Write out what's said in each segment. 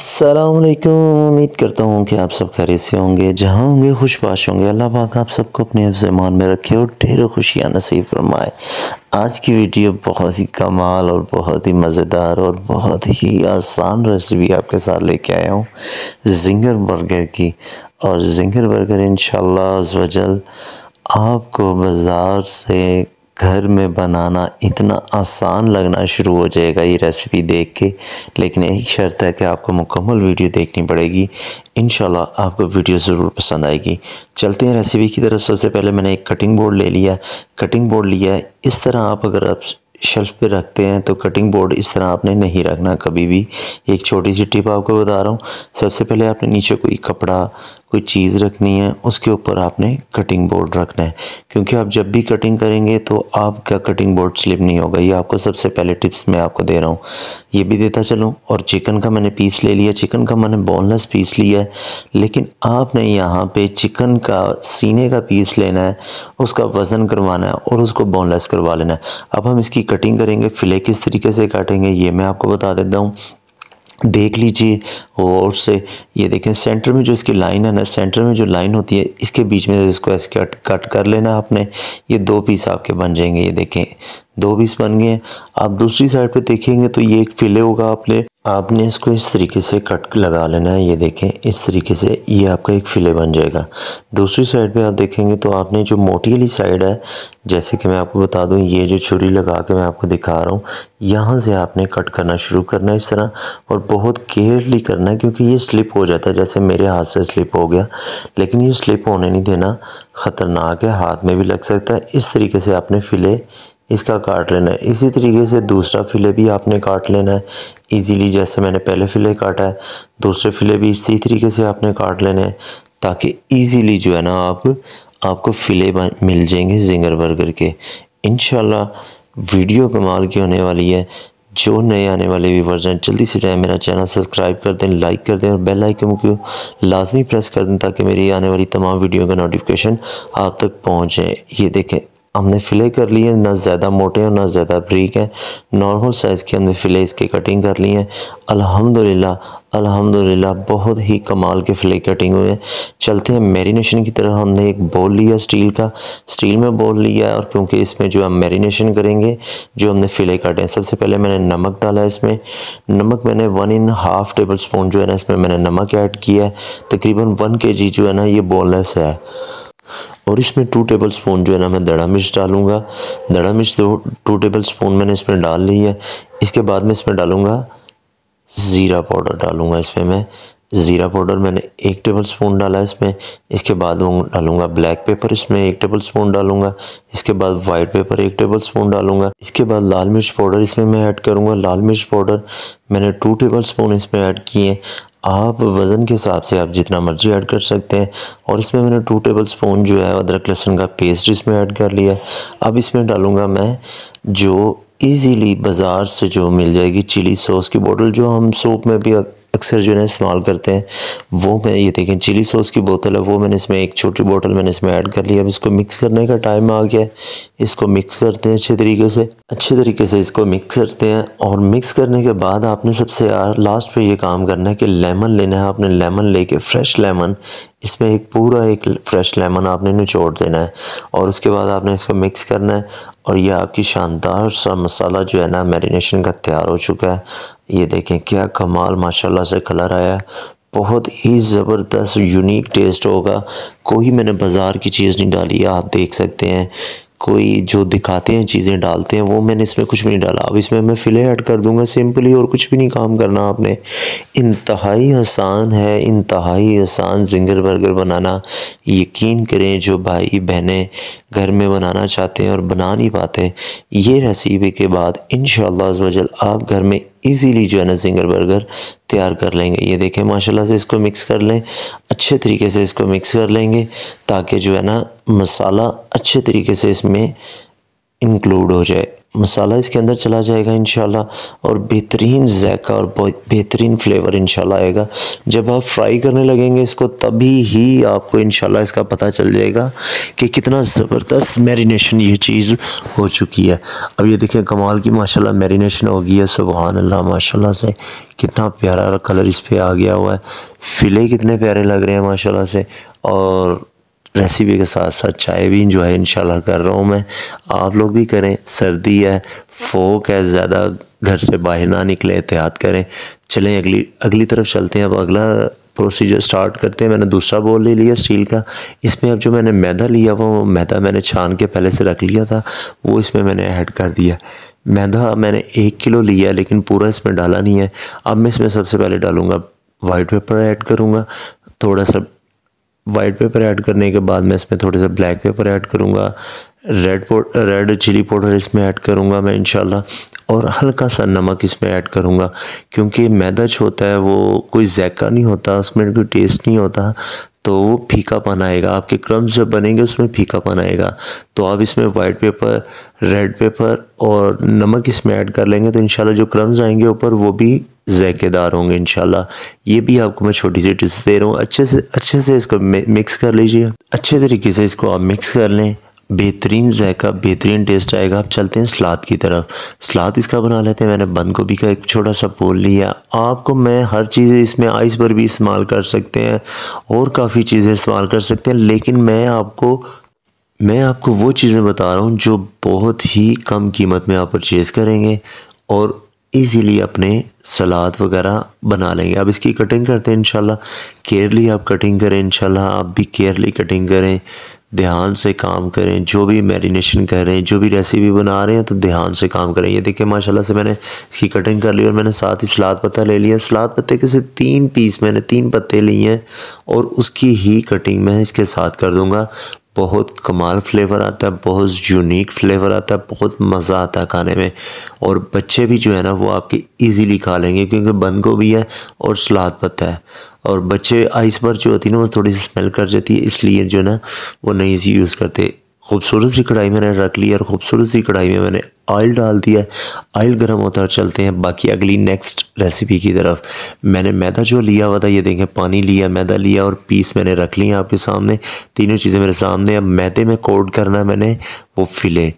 असलकुम उम्मीद करता हूँ कि आप सब खैर से होंगे जहाँ होंगे खुश पाश होंगे अल्लाह पाक आप सबको अपने अफजमान में रखे और ढेर खुशियाँ नसीब फरमाए आज की वीडियो बहुत ही कमाल और बहुत ही मज़ेदार और बहुत ही आसान रेसिपी आपके साथ लेके आया हूँ जिंगर बर्गर की और जिंगर बर्गर इन वजल आपको बाज़ार से घर में बनाना इतना आसान लगना शुरू हो जाएगा ये रेसिपी देख के लेकिन एक शर्त है कि आपको मुकम्मल वीडियो देखनी पड़ेगी इन आपको वीडियो ज़रूर पसंद आएगी चलते हैं रेसिपी की तरफ सबसे पहले मैंने एक कटिंग बोर्ड ले लिया कटिंग बोर्ड लिया इस तरह आप अगर आप शेल्फ़ पे रखते हैं तो कटिंग बोर्ड इस तरह आपने नहीं रखना कभी भी एक छोटी सी टिप आपको बता रहा हूँ सबसे पहले आपने नीचे कोई कपड़ा कोई चीज़ रखनी है उसके ऊपर आपने कटिंग बोर्ड रखना है क्योंकि आप जब भी कटिंग करेंगे तो आपका कटिंग बोर्ड स्लिप नहीं होगा ये आपको सबसे पहले टिप्स मैं आपको दे रहा हूँ ये भी देता चलूँ और चिकन का मैंने पीस ले लिया चिकन का मैंने बोनलेस पीस लिया है लेकिन आपने यहाँ पर चिकन का सीने का पीस लेना है उसका वज़न करवाना है और उसको बोनलेस करवा लेना है अब हम इसकी कटिंग करेंगे फ़िले किस तरीके से काटेंगे ये मैं आपको बता देता हूँ देख लीजिए और से ये देखें सेंटर में जो इसकी लाइन है ना सेंटर में जो लाइन होती है इसके बीच में इसको ऐसे कट कट कर लेना आपने ये दो पीस आपके बन जाएंगे ये देखें दो पीस बन गए आप दूसरी साइड पे देखेंगे तो ये एक फिले होगा आपने आपने इसको इस तरीके से कट लगा लेना है ये देखें इस तरीके से ये आपका एक फिले बन जाएगा दूसरी साइड पे आप देखेंगे तो आपने जो मोटी वाली साइड है जैसे कि मैं आपको बता दूं ये जो छुरी लगा के मैं आपको दिखा रहा हूँ यहाँ से आपने कट करना शुरू करना है इस तरह और बहुत केयरली करना है क्योंकि ये स्लिप हो जाता है जैसे मेरे हाथ से स्लिप हो गया लेकिन ये स्लिप होने नहीं देना ख़तरनाक है हाथ में भी लग सकता है इस तरीके से आपने फिले इसका काट लेना है इसी तरीके से दूसरा फिले भी आपने काट लेना है इजीली जैसे मैंने पहले फिले काटा है दूसरे फिले भी इसी तरीके से आपने काट लेने हैं ताकि इजीली जो है ना आप आपको फिले मिल जाएंगे जिंगर बर्गर के इन वीडियो कमाल की होने वाली है जो नए आने वाले व्यूवर्स हैं जल्दी से जाए मेरा चैनल सब्सक्राइब कर दें लाइक कर दें और बेल आइकन को लाजमी प्रेस कर दें ताकि मेरी आने वाली तमाम वीडियो का नोटिफिकेशन आप तक पहुंचे ये देखें हमने फ़िले कर लिए ना ज़्यादा मोटे हैं ना ज़्यादा ब्रीक हैं नॉर्मल साइज़ की हमने फ़िले इसकी कटिंग कर ली है अल्हम्दुलिल्लाह अल्हम्दुलिल्लाह बहुत ही कमाल के फ़िले कटिंग हुए हैं चलते हैं मेरीनेशन की तरह हमने एक बोल लिया स्टील का स्टील में बोल लिया है और क्योंकि इसमें जो हम मेरीनेशन करेंगे जो हमने फ़िले काटे हैं सबसे पहले मैंने नमक डाला है इसमें नमक मैंने one and half tablespoon जो है ना इसमें मैंने नमक ऐड किया है तकरीबन वन के जी जो है ना ये बोनलेस है और इसमें टू टेबल स्पून जो है ना मैं दड़ा मिर्च डालूँगा दड़ा मिर्च दो टू टेबल स्पून मैंने इसमें डाल ली है इसके बाद में इसमें डालूँगा ज़ीरा पाउडर डालूँगा इसमें मैं ज़ीरा पाउडर मैंने एक टेबल स्पून डाला इसमें इसके बाद डालूंगा ब्लैक पेपर इसमें एक टेबल स्पून डालूंगा इसके बाद वाइट पेपर एक टेबल स्पून डालूंगा इसके बाद लाल मिर्च पाउडर इसमें मैं ऐड करूंगा लाल मिर्च पाउडर मैंने टू टेबल स्पून इसमें ऐड किए आप वज़न के हिसाब से आप जितना मर्ज़ी ऐड कर सकते हैं और इसमें मैंने टू टेबल स्पून जो है अदरक लहसुन का पेस्ट इसमें ऐड कर लिया अब इसमें डालूँगा मैं जो इजीली बाज़ार से जो मिल जाएगी चिली सॉस की बोतल जो हम सूप में भी अक्सर जो है इस्तेमाल करते हैं वो मैं ये देखें चिली सॉस की बोतल है वो मैंने इसमें एक छोटी बोतल मैंने इसमें ऐड कर लिया अब इसको मिक्स करने का टाइम आ गया इसको मिक्स करते हैं अच्छे तरीके से अच्छे तरीके से इसको मिक्स करते हैं और मिक्स करने के बाद आपने सबसे लास्ट पे ये काम करना है कि लेमन लेना है आपने लेमन लेके फ्रेश लेमन इसमें एक पूरा एक फ्रेश लेमन आपने निचोड़ देना है और उसके बाद आपने इसको मिक्स करना है और यह आपकी शानदार सा मसाला जो है ना मैरिनेशन का तैयार हो चुका है ये देखें क्या कमाल माशाल्लाह से कलर आया बहुत ही ज़बरदस्त यूनिक टेस्ट होगा कोई मैंने बाज़ार की चीज़ नहीं डाली आप देख सकते हैं कोई जो दिखाते हैं चीज़ें डालते हैं वो मैंने इसमें कुछ भी नहीं डाला अब इसमें मैं फ़िले ऐड कर दूंगा सिंपली और कुछ भी नहीं काम करना आपने इंतहाई आसान है इंतहाई आसान जिंगर बर्गर बनाना यकीन करें जो भाई बहनें घर में बनाना चाहते हैं और बना नहीं पाते ये रेसिपी के बाद इन वजल आप घर में ईजीली जो है ना सिंगर बर्गर तैयार कर लेंगे ये देखें माशाल्लाह से इसको मिक्स कर लें अच्छे तरीके से इसको मिक्स कर लेंगे ताकि जो है ना मसाला अच्छे तरीके से इसमें इंक्लूड हो जाए मसाला इसके अंदर चला जाएगा इन और बेहतरीन जैका और बहुत बेहतरीन फ्लेवर इन आएगा जब आप फ्राई करने लगेंगे इसको तभी ही आपको इन इसका पता चल जाएगा कि कितना ज़बरदस्त मैरिनेशन ये चीज़ हो चुकी है अब ये देखिए कमाल की माशाल्लाह मैरिनेशन हो गई है सुबहान अल्लाह माशाल्लाह से कितना प्यारा कलर इस पर आ गया हुआ है फ़िले कितने प्यारे लग रहे हैं माशाला से और रेसिपी के साथ साथ चाय भी इंजॉय इंशाल्लाह कर रहा हूँ मैं आप लोग भी करें सर्दी है फोक है ज़्यादा घर से बाहर ना निकले एहतियात करें चलें अगली अगली तरफ चलते हैं अब अगला प्रोसीजर स्टार्ट करते हैं मैंने दूसरा बोल ले लिया स्टील का इसमें अब जो मैंने मैदा लिया वो मैदा मैंने छान के पहले से रख लिया था वो इसमें मैंने ऐड कर दिया मैदा मैंने एक किलो लिया लेकिन पूरा इसमें डाला नहीं है अब मैं इसमें सबसे पहले डालूँगा वाइट पेपर ऐड करूँगा थोड़ा सा वाइट पेपर ऐड करने के बाद मैं इसमें थोड़े से ब्लैक पेपर ऐड करूँगा रेड रेड चिली पाउडर इसमें ऐड करूँगा मैं इन और हल्का सा नमक इसमें ऐड करूँगा क्योंकि मैदा जो होता है वो कोई जैका नहीं होता उसमें कोई टेस्ट नहीं होता तो वो फीकापन आएगा आपके क्रम्स जब बनेंगे उसमें फीकापन आएगा तो आप इसमें वाइट पेपर रेड पेपर और नमक इसमें ऐड कर लेंगे तो इन जो क्रम्स आएंगे ऊपर वो भी जैकेदार होंगे इन ये भी आपको मैं छोटी सी टिप्स दे रहा हूँ अच्छे से अच्छे से इसको मिक्स कर लीजिए अच्छे तरीके से इसको आप मिक्स कर लें बेहतरीन जायका बेहतरीन टेस्ट आएगा आप चलते हैं सलाद की तरफ सलाद इसका बना लेते हैं मैंने बंद गोभी का एक छोटा सा पोल लिया आपको मैं हर चीज़ इसमें आइस पर भी इस्तेमाल कर सकते हैं और काफ़ी चीज़ें इस्तेमाल कर सकते हैं लेकिन मैं आपको मैं आपको वो चीज़ें बता रहा हूँ जो बहुत ही कम कीमत में आप परचेज़ करेंगे और ईज़िली अपने सलाद वगैरह बना लेंगे अब इसकी कटिंग करते हैं इंशाल्लाह केयरली आप कटिंग करें इंशाल्लाह आप भी केयरली कटिंग करें ध्यान से काम करें जो भी मैरिनेशन कर रहे हैं जो भी रेसिपी बना रहे हैं तो ध्यान से काम करें ये देखिए माशाल्लाह से मैंने इसकी कटिंग कर ली और मैंने साथ ही सलाद पत्ता ले लिया सलाद पत्ते के से तीन पीस मैंने तीन पत्ते लिए हैं और उसकी ही कटिंग मैं इसके साथ कर दूंगा बहुत कमाल फ्लेवर आता है बहुत यूनिक फ्लेवर आता है बहुत मज़ा आता है खाने में और बच्चे भी जो है ना वो आपके इजीली खा लेंगे क्योंकि बंद गोभी है और सलाद पत्ता है और बच्चे आइस पर जो होती है ना वो थोड़ी सी स्मेल कर जाती है इसलिए जो है ना वो नहीं यूज़ करते खूबसूरत सी कढ़ाई मैंने रख ली और खूबसूरत सी कढ़ाई में मैंने ऑयल डाल दिया ऑयल गर्म होता है चलते हैं बाकी अगली नेक्स्ट रेसिपी की तरफ मैंने मैदा जो लिया हुआ था ये देखें पानी लिया मैदा लिया और पीस मैंने रख लिया आपके सामने तीनों चीज़ें मेरे सामने अब मैदे में कोड करना मैंने वो फिले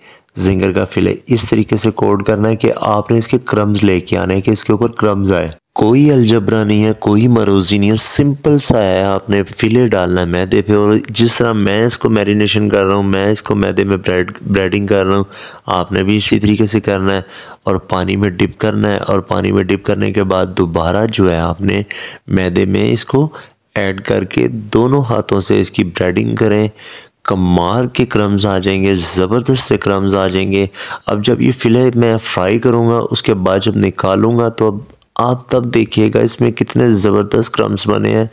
जिंगर का फिले इस तरीके से कोड करना है कि आपने इसके क्रम्स लेके आने हैं कि इसके ऊपर क्रम्स आए कोई अलजबरा नहीं है कोई मरोजी नहीं है सिंपल सा है आपने फिले डालना है मैदे पे और जिस तरह मैं इसको मैरिनेशन कर रहा हूँ मैं इसको मैदे में ब्रेड ब्रेडिंग कर रहा हूँ आपने भी इसी तरीके से करना है और पानी में डिप करना है और पानी में डिप करने के बाद दोबारा जो है आपने मैदे में इसको ऐड करके दोनों हाथों से इसकी ब्रेडिंग करें कमार के क्रम्स आ जाएंगे ज़बरदस्त से क्रम्स आ जाएंगे अब जब ये फिले मैं फ्राई करूँगा उसके बाद जब निकालूंगा तो अब आप तब देखिएगा इसमें कितने ज़बरदस्त क्रम्स बने हैं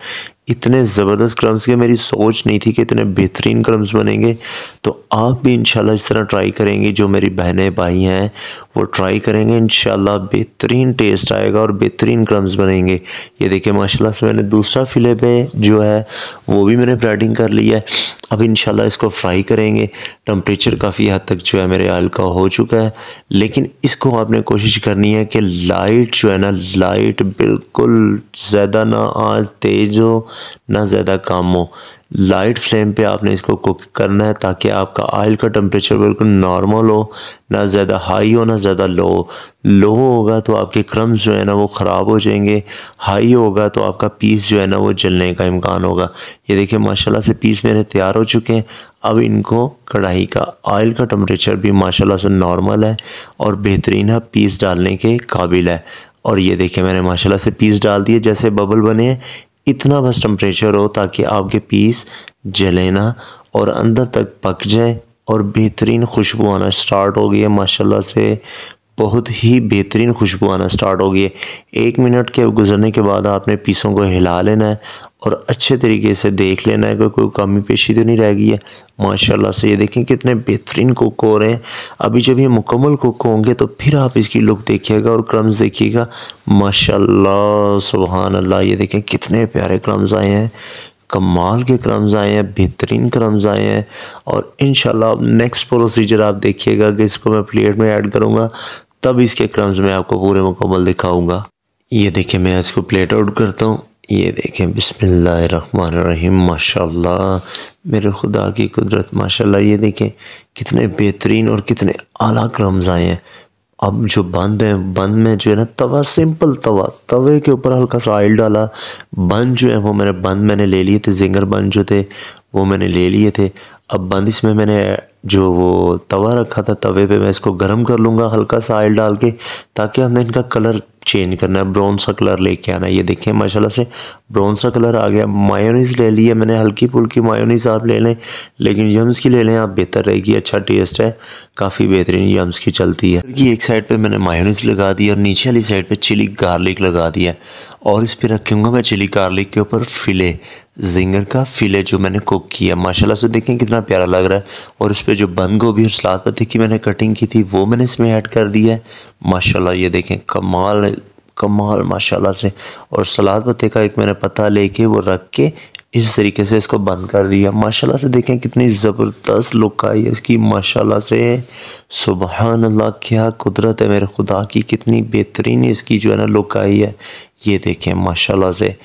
इतने ज़बरदस्त क्रम्स के मेरी सोच नहीं थी कि इतने बेहतरीन क्रम्स बनेंगे तो आप भी इंशाल्लाह इस तरह ट्राई करेंगे जो मेरी बहनें भाई हैं वो ट्राई करेंगे इंशाल्लाह बेहतरीन टेस्ट आएगा और बेहतरीन क्रम्स बनेंगे ये देखिए माशाल्लाह से मैंने दूसरा फिले पे जो है वो भी मैंने ब्रेडिंग कर लिया है अब इंशाल्लाह इसको फ्राई करेंगे टम्परेचर काफ़ी हद तक जो है मेरे आयल का हो चुका है लेकिन इसको आपने कोशिश करनी है कि लाइट जो है ना लाइट बिल्कुल ज़्यादा ना आज तेज़ हो ना ज़्यादा कम हो लाइट फ्लेम पे आपने इसको कुक करना है ताकि आपका आयल का टेम्परेचर बिल्कुल नॉर्मल हो ना ज़्यादा हाई हो ना ज़्यादा लो लो होगा तो आपके क्रम्स जो है ना वो ख़राब हो जाएंगे हाई होगा तो आपका पीस जो है ना वो जलने का इम्कान होगा ये देखिए माशाल्लाह से पीस मेरे तैयार हो चुके हैं अब इनको कढ़ाई का आयल का टम्परेचर भी माशाल्लाह से नॉर्मल है और बेहतरीन है पीस डालने के काबिल है और ये देखिए मैंने माशाल्लाह से पीस डाल दिए जैसे बबल बने हैं इतना बस टम्परेचर हो ताकि आपके पीस जले ना और अंदर तक पक जाए और बेहतरीन खुशबू आना स्टार्ट हो गई है माशाल्लाह से बहुत ही बेहतरीन खुशबू आना स्टार्ट हो गई है एक मिनट के गुजरने के बाद आपने पीसों को हिला लेना है और अच्छे तरीके से देख लेना है कोई कमी पेशी तो नहीं रह गई है माशाल्लाह से ये देखें कितने बेहतरीन कुक हो रहे हैं अभी जब ये मुकम्मल कुक होंगे तो फिर आप इसकी लुक देखिएगा और क्रम्स देखिएगा माशाल्लाह सुबहान अल्लाह ये देखें कितने प्यारे क्रम्स आए हैं कमाल के क्रम्स आए हैं बेहतरीन क्रम्स आए हैं और इन नेक्स्ट प्रोसीजर आप देखिएगा कि इसको मैं प्लेट में ऐड करूँगा तब इसके क्रम्स में आपको पूरे मुकम्मल दिखाऊँगा ये देखिए मैं इसको प्लेट आउट करता हूँ ये देखें बिसमीम माशाल्लाह मेरे खुदा की कुदरत माशाल्लाह ये देखें कितने बेहतरीन और कितने आला क्रम्स हैं अब जो बंद है बंद में जो है ना तवा सिंपल तवा तवे के ऊपर हल्का सा ऑयल डाला बंद जो है वो मैंने बंद मैंने ले लिए थे जिंगर बंद जो थे वो मैंने ले लिए थे अब बंद इसमें मैंने जो वो तवा रखा था तवे पे मैं इसको गर्म कर लूँगा हल्का सा ऑयल डाल के ताकि हमें इनका कलर चेंज करना है ब्राउन सा कलर लेके आना है ये देखें माशाल्लाह से ब्राउन सा कलर आ गया मायोनीज़ ले लिया है मैंने हल्की फुल्की मायोनीज़ आप ले लें लेकिन यम्स की ले लें आप बेहतर रहेगी अच्छा टेस्ट है काफ़ी बेहतरीन यम्स की चलती है कि एक साइड पर मैंने मायोनीज़ लगा दी और नीचे वाली साइड पर चिली गार्लिक लगा दिया और इस पर रखूँगा मैं चिली गार्लिक के ऊपर फिले जिंगर का फिले जो मैंने कुक किया माशाल्लाह से देखें कितना प्यारा लग रहा है और उस पर जो बंद गोभी और सलाद पत्ती की मैंने कटिंग की थी वो मैंने इसमें ऐड कर दिया है माशाल्लाह ये देखें कमाल कमाल माशाल्लाह से और सलाद पत्ते का एक मैंने पत्ता लेके वो रख के इस तरीके से इसको बंद कर दिया माशाल्लाह से देखें कितनी ज़बरदस्त लुक आई है इसकी माशाल्लाह से सुबह अल्लाह क्या कुदरत है मेरे खुदा की कितनी बेहतरीन इसकी जो है ना लुक आई है ये देखें माशाल्लाह से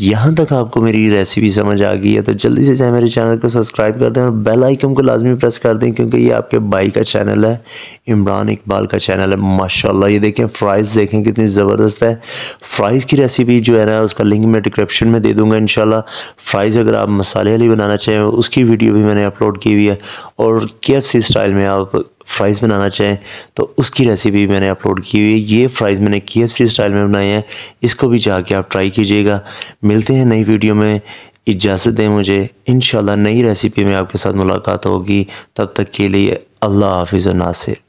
यहाँ तक आपको मेरी रेसिपी समझ आ गई है तो जल्दी से चाहे मेरे चैनल को सब्सक्राइब कर दें और बेल आइकन को लाजमी प्रेस कर दें क्योंकि ये आपके भाई का चैनल है इमरान इकबाल का चैनल है माशाल्लाह ये देखें फ्राइज़ देखें कितनी ज़बरदस्त है फ्राइज़ की रेसिपी जो है ना उसका लिंक मैं डिस्क्रिप्शन में दे दूँगा इन फ्राइज़ अगर आप मसाले वाली बनाना चाहें उसकी वीडियो भी मैंने अपलोड की हुई है और के स्टाइल में आप फ़्राइज़ बनाना चाहें तो उसकी रेसिपी मैंने अपलोड की हुई है ये फ़्राइज़ मैंने के स्टाइल में बनाए हैं इसको भी जाके आप ट्राई कीजिएगा मिलते हैं नई वीडियो में इजाज़त दें मुझे इन नई रेसिपी में आपके साथ मुलाकात होगी तब तक के लिए अल्लाह हाफिज़ नासिर